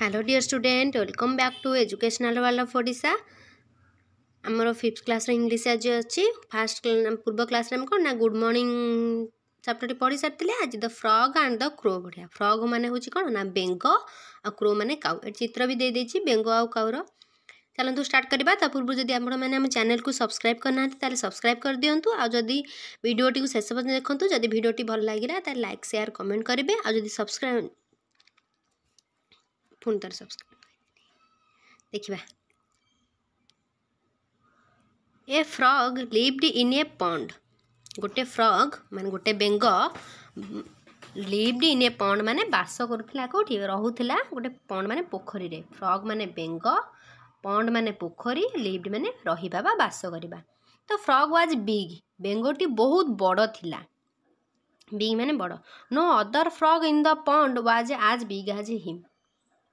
Hello dear student welcome back to educational world of Odisha आम fifth class English आज अच्छी fast पूर्व class में कौन ना गुड मॉर्निंग चैप्टर टी पढ़ी सारी आज the frog and the crow बढ़िया फ्रग माने हूँ कौन ना बेंग आ क्रो मैंने काउ ये चित्र भी देदे बेंग आउ काऊर चलत स्टार्ट करवा पूर्व जब आप चेल को सब्सक्राइब करना तेज़े सब्सक्राइब कर दिंतु आदि भिडियो शेष पर्यटन देखो जब भिडियो भल लगे लाइक सेयार कमेंट करेंगे आदि सब्सक्राइब पुण तर सब्सक्राइब देखा ए फ्रग लिवड इन ए पंड गोटे फ्रग मान गोटे बेंग लिवड इन ए पंड मान बास कर रोला गोटे पंड मान पोखर में फ्रग मान बेंग पंड मान पोखर लिवड मान रही बास कर तो फ्रग व्वाज बिग बेंगटी बहुत बड़ा बिग मान बड़ no other frog in the pond was as big as him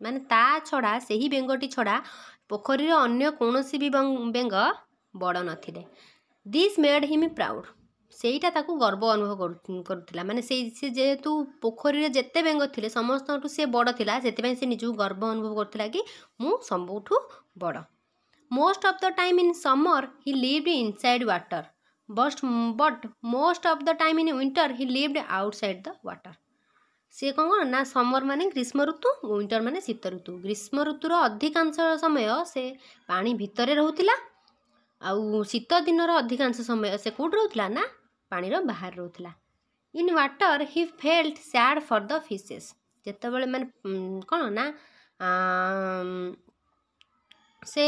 ମାନେ ତା ଛଡ଼ା ସେହି ବେଙ୍ଗଟି ଛଡ଼ା ପୋଖରୀର ଅନ୍ୟ କୌଣସି ବି ବେଙ୍ଗ ବଡ଼ ନଥିଲେ ଦିସ୍ ମେଡ଼୍ ହିମ୍ ପ୍ରାଉଡ଼୍ ସେଇଟା ତାକୁ ଗର୍ବ ଅନୁଭବ କରୁଥିଲା ମାନେ ସେଇ ସେ ଯେହେତୁ ପୋଖରୀରେ ଯେତେ ବେଙ୍ଗ ଥିଲେ ସମସ୍ତଙ୍କଠୁ ସେ ବଡ଼ ଥିଲା ସେଥିପାଇଁ ସେ ନିଜକୁ ଗର୍ବ ଅନୁଭବ କରୁଥିଲା କି ମୁଁ ସବୁଠୁ ବଡ଼ most of the time in summer he lived inside water but but most of the time in winter he lived outside the water ସିଏ କ'ଣ କ'ଣ ନା ସମର ମାନେ ଗ୍ରୀଷ୍ମ ଋତୁ ୱିଣ୍ଟର ମାନେ ଶୀତ ଋତୁ ଗ୍ରୀଷ୍ମ ଋତୁର ଅଧିକାଂଶ ସମୟ ସେ ପାଣି ଭିତରେ ରହୁଥିଲା ଆଉ ଶୀତ ଦିନର ଅଧିକାଂଶ ସମୟ ସେ କେଉଁଠି ରହୁଥିଲା ନା ପାଣିର ବାହାରେ ରହୁଥିଲା in water he felt sad for the fishes ଯେତେବେଳେ ମାନେ କ'ଣ ନା ସେ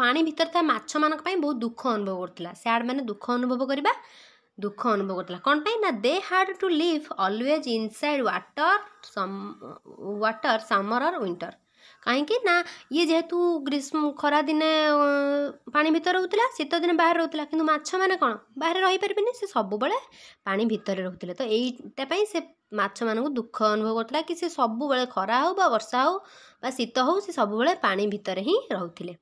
ପାଣି ଭିତରେ ଥିବା ମାଛମାନଙ୍କ ପାଇଁ ବହୁତ ଦୁଃଖ ଅନୁଭବ କରୁଥିଲା ସ୍ୟାଡ୍ ମାନେ ଦୁଃଖ ଅନୁଭବ କରିବା ଦୁଃଖ ଅନୁଭବ କରୁଥିଲା କଣ ପାଇଁ ନା they had to live always inside water water summer or winter କାହିଁକି ନା ଇଏ ଯେହେତୁ ଗ୍ରୀଷ୍ମ ଖରାଦିନେ ପାଣି ଭିତରେ ରହୁଥିଲା ଶୀତଦିନେ ବାହାରେ ରହୁଥିଲା କିନ୍ତୁ ମାଛମାନେ କ'ଣ ବାହାରେ ରହିପାରିବେନି ସେ ସବୁବେଳେ ପାଣି ଭିତରେ ରହୁଥିଲେ ତ ଏଇଟା ପାଇଁ ସେ ମାଛମାନଙ୍କୁ ଦୁଃଖ ଅନୁଭବ କରୁଥିଲା କି ସେ ସବୁବେଳେ ଖରା ହେଉ ବା ବର୍ଷା ହେଉ ବା ଶୀତ ହେଉ ସେ ସବୁବେଳେ ପାଣି ଭିତରେ ହିଁ ରହୁଥିଲେ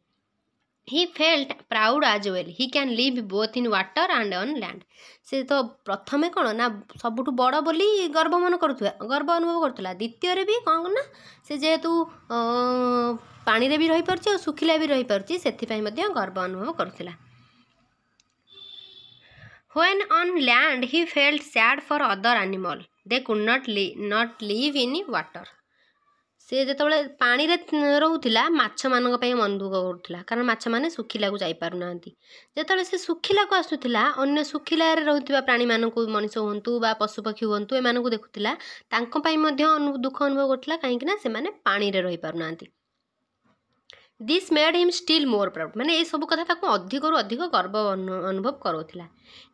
he felt proud as well he can live both in water and on land ସେ ତ ପ୍ରଥମେ କ'ଣ ନା ସବୁଠୁ ବଡ଼ ବୋଲି ଗର୍ବ ମନେ କରୁଥିଲା ଗର୍ବ ଅନୁଭବ କରୁଥିଲା ଦ୍ୱିତୀୟରେ ବି କ'ଣ ନା ସେ ଯେହେତୁ ପାଣିରେ ବି ରହିପାରୁଛି ଆଉ ଶୁଖିଲା ବି ରହିପାରୁଛି ସେଥିପାଇଁ ମଧ୍ୟ ଗର୍ବ ଅନୁଭବ କରୁଥିଲା when on land he felt sad for other animal they could not not live in water ସେ ଯେତେବେଳେ ପାଣିରେ ରହୁଥିଲା ମାଛମାନଙ୍କ ପାଇଁ ମନ ଦୁଃଖ କରୁଥିଲା କାରଣ ମାଛମାନେ ଶୁଖିଲାକୁ ଯାଇପାରୁନାହାନ୍ତି ଯେତେବେଳେ ସେ ଶୁଖିଲାକୁ ଆସୁଥିଲା ଅନ୍ୟ ଶୁଖିଲାରେ ରହୁଥିବା ପ୍ରାଣୀମାନଙ୍କୁ ମଣିଷ ହୁଅନ୍ତୁ ବା ପଶୁପକ୍ଷୀ ହୁଅନ୍ତୁ ଏମାନଙ୍କୁ ଦେଖୁଥିଲା ତାଙ୍କ ପାଇଁ ମଧ୍ୟ ଦୁଃଖ ଅନୁଭବ କରୁଥିଲା କାହିଁକିନା ସେମାନେ ପାଣିରେ ରହିପାରୁନାହାନ୍ତି this made him still more proud ମାନେ ଏସବୁ କଥା ତାକୁ ଅଧିକରୁ ଅଧିକ ଗର୍ବ ଅନୁଭବ କରାଉଥିଲା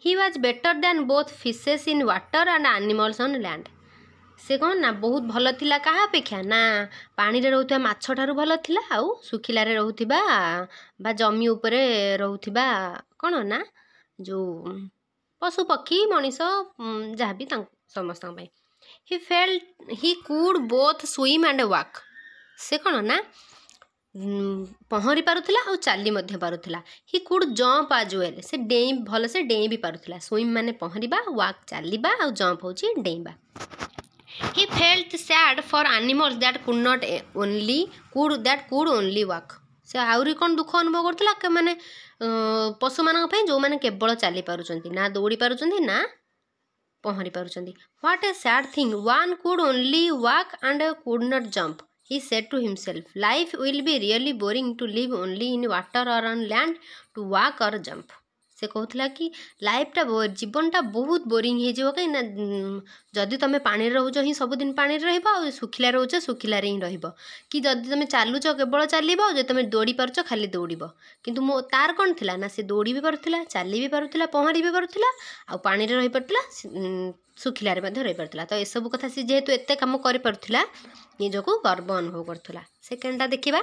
he was better than both fishes in water and animals on land ସେ କ'ଣ ନା ବହୁତ ଭଲ ଥିଲା କାହା ଅପେକ୍ଷା ନା ପାଣିରେ ରହୁଥିବା ମାଛ ଠାରୁ ଭଲ ଥିଲା ଆଉ ଶୁଖିଲାରେ ରହୁଥିବା ବା ଜମି ଉପରେ ରହୁଥିବା କ'ଣ ନା ଯେଉଁ ପଶୁପକ୍ଷୀ ମଣିଷ ଯାହା ବି ତାଙ୍କ ସମସ୍ତଙ୍କ ପାଇଁ he felt he could both swim and walk ସେ କ'ଣ ନା ପହଁରି ପାରୁଥିଲା ଆଉ ଚାଲି ମଧ୍ୟ ପାରୁଥିଲା he could jump as well ସେ ଡେଇଁ ଭଲସେ ଡେଇଁ ବି ପାରୁଥିଲା ସୁଇମ୍ ମାନେ ପହଁରିବା ୱାକ୍ ଚାଲିବା ଆଉ ଜମ୍ପ ହେଉଛି ଡେଇଁବା He felt sad for animals that could not only could that could only walk. ସେ ଆହୁରି କ'ଣ ଦୁଃଖ ଅନୁଭବ କରୁଥିଲା ମାନେ ପଶୁମାନଙ୍କ ପାଇଁ ଯେଉଁମାନେ କେବଳ ଚାଲି ପାରୁଛନ୍ତି ନା ଦୌଡ଼ି ପାରୁଛନ୍ତି ନା ପହଁରି ପାରୁଛନ୍ତି what a sad thing one could only walk and could not jump he said to himself life will be really boring to live only in water or on land to walk or jump ସେ କହୁଥିଲା କି ଲାଇଫ୍ଟା ଜୀବନଟା ବହୁତ boring ହେଇଯିବ କାହିଁକିନା ଯଦି ତୁମେ ପାଣିରେ ରହୁଛ ହିଁ ସବୁଦିନ ପାଣିରେ ରହିବ ଆଉ ଶୁଖିଲା ରହୁଛ ଶୁଖିଲାରେ ହିଁ ରହିବ କି ଯଦି ତୁମେ ଚାଲୁଛ କେବଳ ଚାଲିବ ଆଉ ଯଦି ତୁମେ ଦୌଡ଼ି ପାରୁଛ ଖାଲି ଦୌଡ଼ିବ କିନ୍ତୁ ମୋ ତାର କ'ଣ ଥିଲା ନା ସେ ଦୌଡ଼ି ବି ପାରୁଥିଲା ଚାଲି ବି ପାରୁଥିଲା ପହଁରି ବି ପାରୁଥିଲା ଆଉ ପାଣିରେ ରହିପାରୁଥିଲା ଶୁଖିଲାରେ ମଧ୍ୟ ରହିପାରୁଥିଲା ତ ଏସବୁ କଥା ସେ ଯେହେତୁ ଏତେ କାମ କରିପାରୁଥିଲା ନିଜକୁ ଗର୍ବ ଅନୁଭବ କରୁଥିଲା सेकेंडटा देखा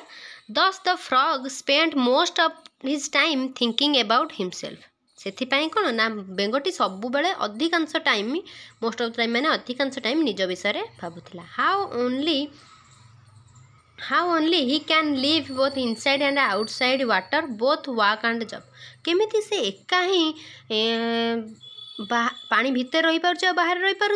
thus the frog spent most of his time thinking about himself ସେଥିପାଇଁ କ'ଣ ନା ବେଙ୍ଗଟି ସବୁବେଳେ ଅଧିକାଂଶ ଟାଇମ୍ ମୋଷ୍ଟ ଅଫ୍ ଟାଇମ୍ ମାନେ ଅଧିକାଂଶ ଟାଇମ୍ ନିଜ ବିଷୟରେ ଭାବୁଥିଲା how only how only he can live both inside and outside water both walk and jump କେମିତି ସେ ଏକା ହିଁ पा भितर रही पार बाहर रही पारे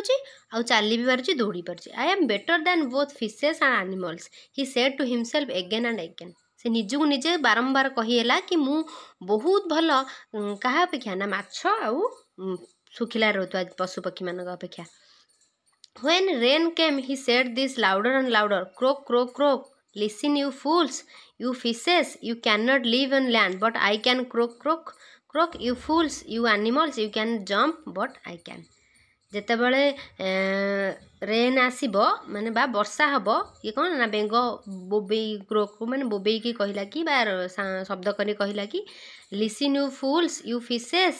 आउ चल पारे दौड़ पारे I am better than both fishes and animals he said to himself again and again से निजुक निजे बारंबार कहीला कि मु बहुत भल क्या अपेक्षा ना मू शुखला रोता पशुपक्षी मान अपेक्षा when rain came he said this louder and louder croak croak croak listen you fools you fishes you can not live in land but I can croak croak, croak frog you fools you animals you can jump but i can ଯେତେବେଳେ rain ଆସିବ ମାନେ ବା ବର୍ଷା ହେବ ଇଏ କ'ଣ ନା ବେଙ୍ଗ ବୋବେଇ ଗ୍ରୋକୁ ମାନେ ବୋବେଇକି କହିଲା କି ବା ଶବ୍ଦ କରି କହିଲା କି listen you fools you fishes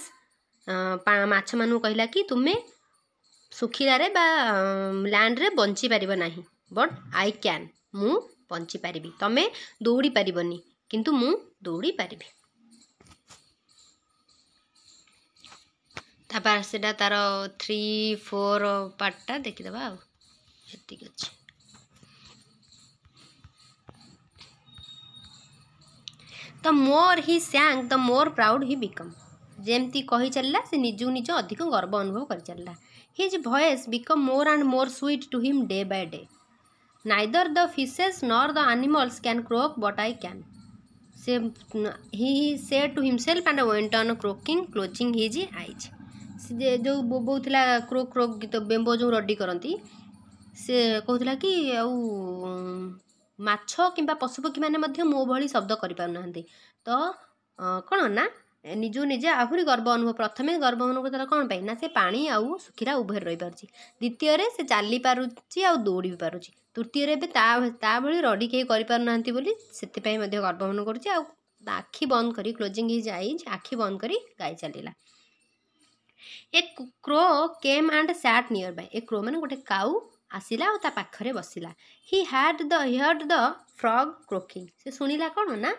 ମାଛମାନଙ୍କୁ କହିଲା କି ତୁମେ ଶୁଖିଲାରେ ବା ଲ୍ୟାଣ୍ଡରେ ବଞ୍ଚିପାରିବ ନାହିଁ ବଟ୍ ଆଇ କ୍ୟାନ୍ ମୁଁ ବଞ୍ଚିପାରିବି ତୁମେ ଦୌଡ଼ି ପାରିବନି କିନ୍ତୁ ମୁଁ ଦୌଡ଼ି ପାରିବି सीटा तार थ्री फोर पार्टा देखीद the more he sang the more proud he become जमी कही चलला से निजु निज अधिक गर्व अनुभव कर चलला his voice become more and more sweet to him day by day neither the fishes nor the animals can croak but I can he he said to himself and went on croaking closing his eyes ो थाो रोगी बेम्ब जो ready गरी आउ माछ कम्बा पशुपक्षी मो भली शब्द गरिपिँदै त कि आहुरी गर्व अनुभव प्रथमे गर्नुभयो कम सानी आउँदा उभर रहि से दीय चालिपारुँछ आउँ दौडि पाउँछ तृतीय र भडी केही गरिप्ने बोलीपूर्छु आउँ आखि बन्दक क्लोङ है आखि बन्दक गाई चाहिँ a crow came and sat near by a crow ମାନେ ଗୋଟେ କାଉ ଆସିଲା ଆଉ ତା ପାଖରେ ବସିଲା he had the ହିୟର୍ଡ the frog କ୍ରୋକିଂ ସେ ଶୁଣିଲା କ'ଣ ନା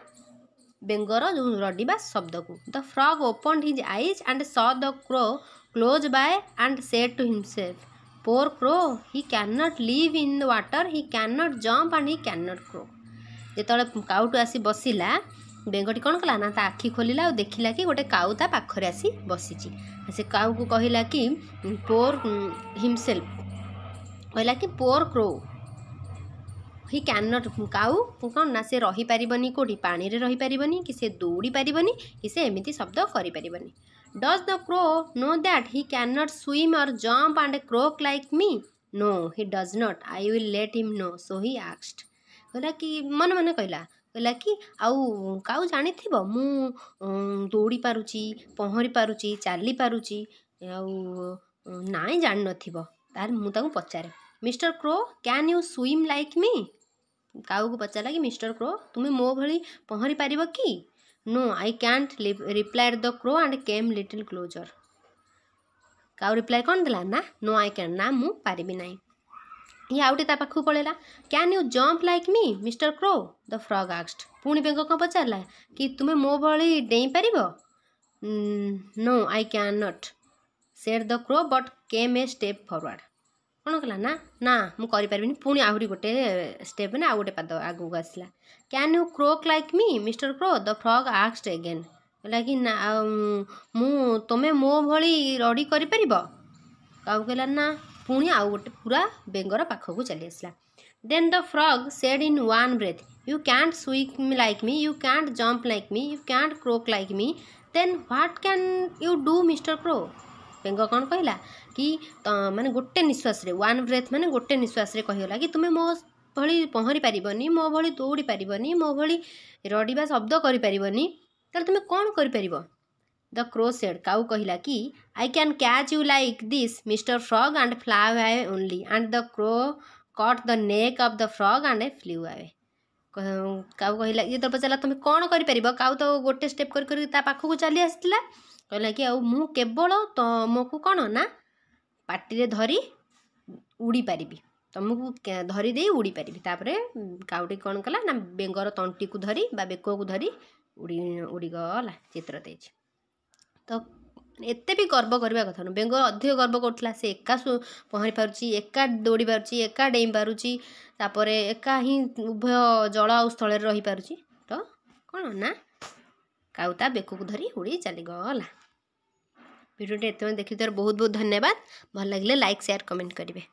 ବେଙ୍ଗର ଯେଉଁ ରଡ଼ିବା ଶବ୍ଦକୁ the frog open his eyes and saw the crow close by and said to himself poor crow he can not live in the water he can not jump and he can not croak ଯେତେବେଳେ କାଉଟୁ ଆସି ବସିଲା ବେଙ୍ଗଟି କ'ଣ କଲା ନା ତା ଆଖି ଖୋଲିଲା ଆଉ ଦେଖିଲା କି ଗୋଟେ କାଉ ତା ପାଖରେ ଆସି ବସିଛି ସେ କାଉକୁ କହିଲା କି ପୋର୍ ହିମସେଲ୍ଫ କହିଲା କି ପୋର୍ କ୍ରୋ ହି କ୍ୟାନଟ୍ କାଉ କ'ଣ ନା ସେ ରହିପାରିବନି କେଉଁଠି ପାଣିରେ ରହିପାରିବନି କି ସେ ଦୌଡ଼ି ପାରିବନି କି ସେ ଏମିତି ଶବ୍ଦ କରିପାରିବନି does the crow know that he can't swim or jump and croak like me no he does not I will let him know so he ଆକ୍ସଡ୍ କହିଲା କି ମନେ ମନେ କହିଲା कहला कि आऊ जाणी मु दौड़ी पारुची पहरी पारुची चली पारुची आउ ना जान नुक पचारे mister crow can you swim like me का को पचारा कि मिस्टर क्रो तुम्हें मो भली पहरी पार कि no I can't reply the crow and came little closer काउ रिप्लाय कौन दे नो आई क्या ना मुझे ना ଇଏ ଆଉ ଟିକେ ତା ପାଖକୁ ପଳେଇଲା can you jump like me mister crow the frog ଆକ୍ସଡ୍ ପୁଣି ବେଙ୍ଗ କ'ଣ ପଚାରିଲା କି ତୁମେ ମୋ ଭଳି ଡେଇଁପାରିବ no I can not said the crow but came a step forward କ'ଣ କଲା ନା ନା ମୁଁ କରିପାରିବିନି ପୁଣି ଆହୁରି ଗୋଟେ ଷ୍ଟେପ୍ ନା ଆଉ ଗୋଟେ ପାଦ ଆଗକୁ ଆସିଲା can you croak like me mister crow the frog ଆକ୍ସଡ୍ ଏଗେନ୍ କହିଲା କି ନା ମୁଁ ତୁମେ ମୋ ଭଳି ରଡ଼ି କରିପାରିବ କାଉ କହିଲା ନା ପୁଣି ଆଉ ଗୋଟେ ପୁରା ବେଙ୍ଗର ପାଖକୁ ଚାଲିଆସିଲା then the frog said in one breath you can't swim like me you can't jump like me you can't croak like me then what can you do mister crow ବେଙ୍ଗ କ'ଣ କହିଲା କି ମାନେ ଗୋଟେ ନିଶ୍ୱାସରେ ୱାନ୍ ବ୍ରେଥ୍ ମାନେ ଗୋଟେ ନିଶ୍ୱାସରେ କହିଗଲା କି ତୁମେ ମୋ ଭଳି ପହଁରି ପାରିବନି ମୋ ଭଳି ଦୌଡ଼ି ପାରିବନି ମୋ ଭଳି ରଡ଼ିବା ଶବ୍ଦ କରିପାରିବନି ତାହେଲେ ତୁମେ କ'ଣ କରିପାରିବ ଦ କ୍ରୋ ସେଡ୍ କାଉ କହିଲା କି I can catch you like this mister frog and fly away only and the crow caught the neck of the frog and flew away କାଉ କହିଲା ଇଏ ତ ପଚାରିଲା ତୁମେ କ'ଣ କରିପାରିବ କାଉ ତ ଗୋଟେ ଷ୍ଟେପ୍ କରି କରି ତା ପାଖକୁ ଚାଲି ଆସିଥିଲା କହିଲା କି ଆଉ ମୁଁ କେବଳ ତୁମକୁ କ'ଣ ନା ପାଟିରେ ଧରି ଉଡ଼ିପାରିବି ତୁମକୁ ଧରି ଦେଇ ଉଡ଼ିପାରିବି ତା'ପରେ କାଉଟି କ'ଣ କଲା ନା ବେଙ୍ଗର ତଣ୍ଟିକୁ ଧରି ବା ବେକକୁ ଧରି ଉଡ଼ି ଉଡ଼ିଗଲା ଚିତ୍ର ଦେଇଛି ତ ଏତେ ବି ଗର୍ବ କରିବା କଥା ନୁହଁ ବେଙ୍ଗ ଅଧିକ ଗର୍ବ କରୁଥିଲା ସେ ଏକା ପହଁରି ପାରୁଛି ଏକା ଦୌଡ଼ି ପାରୁଛି ଏକା ଡେଇଁ ପାରୁଛି ତାପରେ ଏକା ହିଁ ଉଭୟ ଜଳ ଆଉ ସ୍ଥଳରେ ରହିପାରୁଛି ତ କ'ଣ ନା କାଉ ତା ବେକକୁ ଧରି ଉଡ଼ି ଚାଲିଗଲା ଭିଡ଼ିଓଟି ଏତେବେଳେ ଦେଖିଥିବାରୁ ବହୁତ ବହୁତ ଧନ୍ୟବାଦ ଭଲ ଲାଗିଲେ ଲାଇକ୍ ସେୟାର କମେଣ୍ଟ କରିବେ